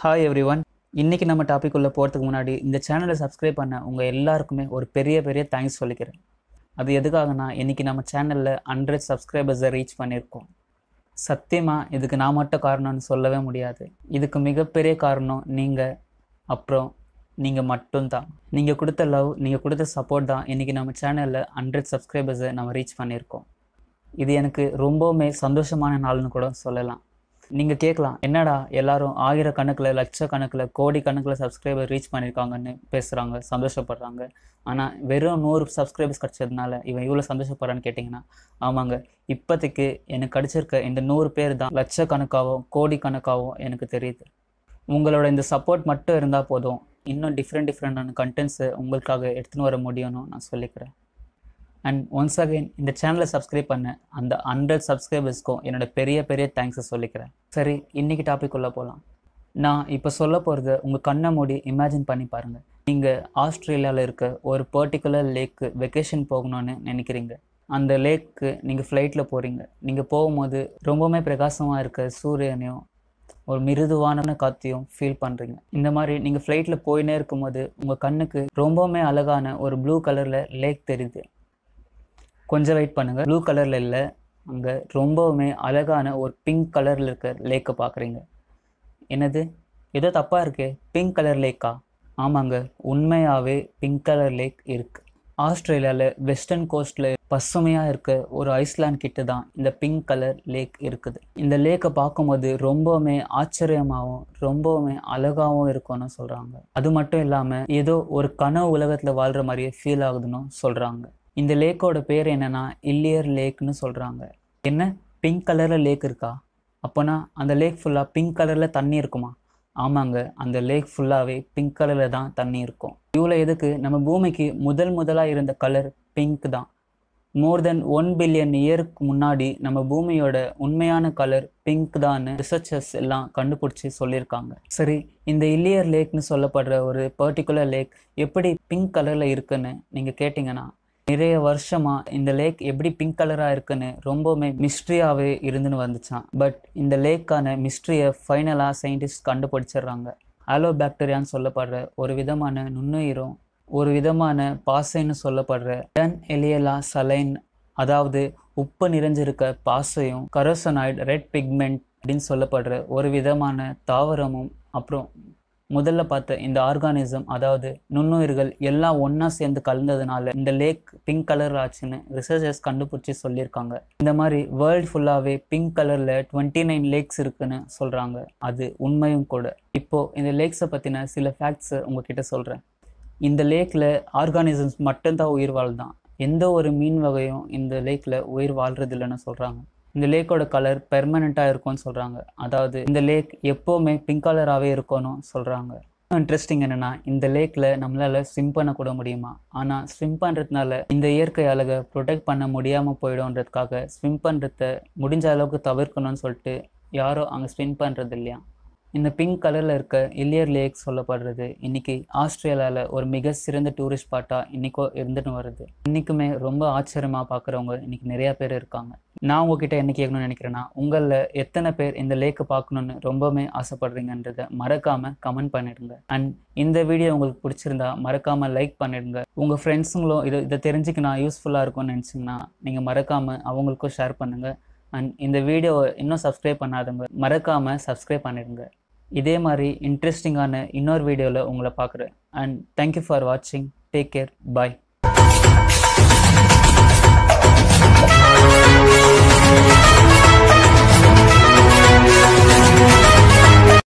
hi every one இன்றைக்கி நம்ம topic போகிறதுக்கு முன்னாடி இந்த சேனலை சப்ஸ்கிரைப் பண்ண உங்கள் எல்லாருக்குமே ஒரு பெரிய பெரிய தேங்க்ஸ் சொல்லிக்கிறேன் அது எதுக்காகனா இன்றைக்கி நம்ம சேனலில் ஹண்ட்ரட் சப்ஸ்கிரைபர்ஸை ரீச் பண்ணியிருக்கோம் சத்தியமாக இதுக்கு நான் மட்டும் காரணம்னு சொல்லவே முடியாது இதுக்கு மிகப்பெரிய காரணம் நீங்கள் அப்புறம் நீங்கள் மட்டும்தான் நீங்கள் கொடுத்த லவ் நீங்கள் கொடுத்த சப்போர்ட் தான் இன்றைக்கி நம்ம சேனலில் ஹண்ட்ரட் சப்ஸ்கிரைபர்ஸை நம்ம ரீச் பண்ணியிருக்கோம் இது எனக்கு ரொம்பவுமே சந்தோஷமான நாள்னு கூட சொல்லலாம் நீங்கள் கேட்கலாம் என்னடா எல்லாரும் ஆயிரம் கணக்குல லட்ச கணக்கில் கோடி கணக்குல சப்ஸ்கிரைபர் ரீச் பண்ணியிருக்காங்கன்னு பேசுகிறாங்க சந்தோஷப்படுறாங்க ஆனால் வெறும் நூறு சப்ஸ்கிரைபர்ஸ் கிடைச்சதுனால இவன் இவ்வளோ சந்தோஷப்படுறான்னு கேட்டிங்கன்னா ஆமாங்க இப்போதைக்கு எனக்கு கிடச்சிருக்க இந்த நூறு பேர் தான் லட்ச கணக்காகவும் கோடி கணக்காகவும் எனக்கு தெரியுது உங்களோட இந்த சப்போர்ட் மட்டும் இருந்தால் போதும் இன்னும் டிஃப்ரெண்ட் டிஃப்ரெண்டான கண்டென்ட்ஸை உங்களுக்காக எடுத்துன்னு வர முடியும்னு நான் சொல்லிக்கிறேன் அண்ட் ஒன்ஸ் அகைன் இந்த சேனலை சப்ஸ்கிரைப் பண்ண அந்த ஹண்ட்ரட் சப்ஸ்கிரைபர்ஸ்க்கும் என்னோட பெரிய பெரிய தேங்க்ஸை சொல்லிக்கிறேன் சரி இன்றைக்கி டாபிக் உள்ள போகலாம் நான் இப்போ சொல்ல போகிறது உங்கள் கண்ணை மூடி இமேஜின் பண்ணி பாருங்கள் நீங்கள் ஆஸ்திரேலியாவில் இருக்க ஒரு பர்டிகுலர் லேக்கு வெக்கேஷன் போகணும்னு நினைக்கிறீங்க அந்த லேக்கு நீங்கள் ஃப்ளைட்டில் போகிறீங்க நீங்கள் போகும்போது ரொம்பவுமே பிரகாசமாக இருக்க சூரியனையும் ஒரு மிருதுவான காத்தையும் ஃபீல் பண்ணுறீங்க இந்த மாதிரி நீங்கள் ஃப்ளைட்டில் போயினே இருக்கும்போது உங்கள் கண்ணுக்கு ரொம்பவுமே அழகான ஒரு ப்ளூ கலரில் லேக் தெரியுது கொஞ்சம் வெயிட் பண்ணுங்கள் ப்ளூ கலரில் இல்லை அங்கே ரொம்பவுமே அழகான ஒரு பிங்க் கலரில் இருக்க லேக்கை பார்க்குறீங்க என்னது ஏதோ தப்பாக இருக்கு பிங்க் கலர் லேக்கா ஆமாங்க உண்மையாகவே பிங்க் கலர் லேக் இருக்குது ஆஸ்திரேலியாவில் வெஸ்டர்ன் கோஸ்ட்டில் பசுமையாக இருக்க ஒரு ஐஸ்லாண்ட் கிட்ட தான் இந்த பிங்க் கலர் லேக் இருக்குது இந்த லேக்கை பார்க்கும்போது ரொம்பவுமே ஆச்சரியமாகவும் ரொம்பவுமே அழகாகவும் இருக்கும்னு சொல்கிறாங்க அது மட்டும் இல்லாமல் ஏதோ ஒரு கனவு உலகத்தில் வாழ்கிற மாதிரியே ஃபீல் ஆகுதுன்னு சொல்கிறாங்க இந்த லேக்கோட பேர் என்னென்னா இல்லியர் லேக்னு சொல்கிறாங்க என்ன பிங்க் கலரில் லேக் இருக்கா அப்போனா அந்த லேக் ஃபுல்லாக பிங்க் கலரில் தண்ணி இருக்குமா ஆமாங்க அந்த லேக் ஃபுல்லாகவே பிங்க் கலரில் தான் தண்ணி இருக்கும் இவ்வளோ எதுக்கு நம்ம பூமிக்கு முதல் முதலாக இருந்த கலர் பிங்க் தான் மோர் தென் ஒன் பில்லியன் இயருக்கு முன்னாடி நம்ம பூமியோட உண்மையான கலர் பிங்க் தான் ரிசர்ச்சர்ஸ் எல்லாம் கண்டுபிடிச்சி சொல்லியிருக்காங்க சரி இந்த இல்லியர் லேக்னு சொல்லப்படுற ஒரு பர்டிகுலர் லேக் எப்படி பிங்க் கலரில் இருக்குன்னு நீங்கள் கேட்டிங்கன்னா நிறைய வருஷமாக இந்த லேக் எப்படி பிங்க் கலராக இருக்குன்னு ரொம்பவுமே மிஸ்ட்ரியாகவே இருந்துன்னு வந்துச்சான் பட் இந்த லேக்கான மிஸ்ட்ரியை ஃபைனலாக சயின்டிஸ்ட் கண்டுபிடிச்சிடுறாங்க ஆலோ பாக்டீரியான்னு சொல்லப்படுற ஒரு விதமான நுண்ணுயிரும் ஒரு விதமான பாசைன்னு சொல்லப்படுற டன் எலியலா சலைன் அதாவது உப்பு நிறைஞ்சிருக்க பாசையும் கரோசனாய்டு ரெட் பிக்மெண்ட் அப்படின்னு சொல்லப்படுற ஒரு விதமான தாவரமும் அப்புறம் முதல்ல பார்த்த இந்த ஆர்கானிசம் அதாவது நுண்ணுயிர்கள் எல்லாம் ஒன்றா சேர்ந்து கலந்ததுனால இந்த லேக் பிங்க் கலர் ஆச்சுன்னு ரிசர்ச்சர்ஸ் கண்டுபிடிச்சி சொல்லியிருக்காங்க இந்த மாதிரி வேர்ல்டு ஃபுல்லாகவே பிங்க் கலரில் டுவெண்ட்டி நைன் லேக்ஸ் இருக்குன்னு சொல்கிறாங்க அது உண்மையும் கூட இப்போது இந்த லேக்ஸை பற்றின சில ஃபேக்ட்ஸை உங்ககிட்ட சொல்கிறேன் இந்த லேக்கில் ஆர்கானிசம்ஸ் மட்டும்தான் உயிர் வாழ்தான் எந்த ஒரு மீன் வகையும் இந்த லேக்கில் உயிர் இல்லைன்னு சொல்கிறாங்க இந்த லேக்கோட கலர் பெர்மனெண்ட்டாக இருக்கும்னு சொல்கிறாங்க அதாவது இந்த லேக் எப்போவுமே பிங்க் கலராகவே இருக்கணும் சொல்கிறாங்க இன்ட்ரெஸ்டிங் என்னென்னா இந்த லேக்கில் நம்மளால் ஸ்விம் பண்ணக்கூட முடியுமா ஆனால் ஸ்விம் பண்ணுறதுனால இந்த இயற்கை அழகை ப்ரொடெக்ட் பண்ண முடியாமல் போயிடும்ன்றதுக்காக ஸ்விம் பண்ணுறத முடிஞ்ச அளவுக்கு தவிர்க்கணும்னு சொல்லிட்டு யாரும் அங்கே ஸ்விம் பண்ணுறது இல்லையா இந்த பிங்க் கலரில் இருக்க இல்லியர் லேக் சொல்லப்படுறது இன்றைக்கி ஆஸ்திரேலியாவில் ஒரு மிக சிறந்த டூரிஸ்ட் ஸ்பாட்டாக இன்றைக்கோ இருந்துட்டு வருது இன்றைக்குமே ரொம்ப ஆச்சரியமாக பார்க்குறவங்க இன்றைக்கி நிறையா பேர் இருக்காங்க நான் உங்ககிட்ட என்ன கேட்கணும்னு நினைக்கிறேன்னா உங்களில் எத்தனை பேர் இந்த லேக்கு பார்க்கணுன்னு ரொம்பவுமே ஆசைப்படுறீங்கன்றத மறக்காமல் கமெண்ட் பண்ணிடுங்க அண்ட் இந்த வீடியோ உங்களுக்கு பிடிச்சிருந்தா மறக்காமல் லைக் பண்ணிடுங்க உங்கள் ஃப்ரெண்ட்ஸுங்களும் இது இதை தெரிஞ்சுக்கினா யூஸ்ஃபுல்லாக இருக்கும்னு நினச்சிங்கன்னா நீங்கள் மறக்காமல் அவங்களுக்கும் ஷேர் பண்ணுங்கள் அண்ட் இந்த வீடியோவை இன்னும் சப்ஸ்கிரைப் பண்ணாதவங்க மறக்காமல் சப்ஸ்கிரைப் பண்ணிடுங்க இதே மாதிரி இன்ட்ரெஸ்டிங்கான இன்னொரு வீடியோவில் உங்களை பார்க்குறேன் அண்ட் தேங்க்யூ ஃபார் வாட்சிங் டேக் கேர் பாய்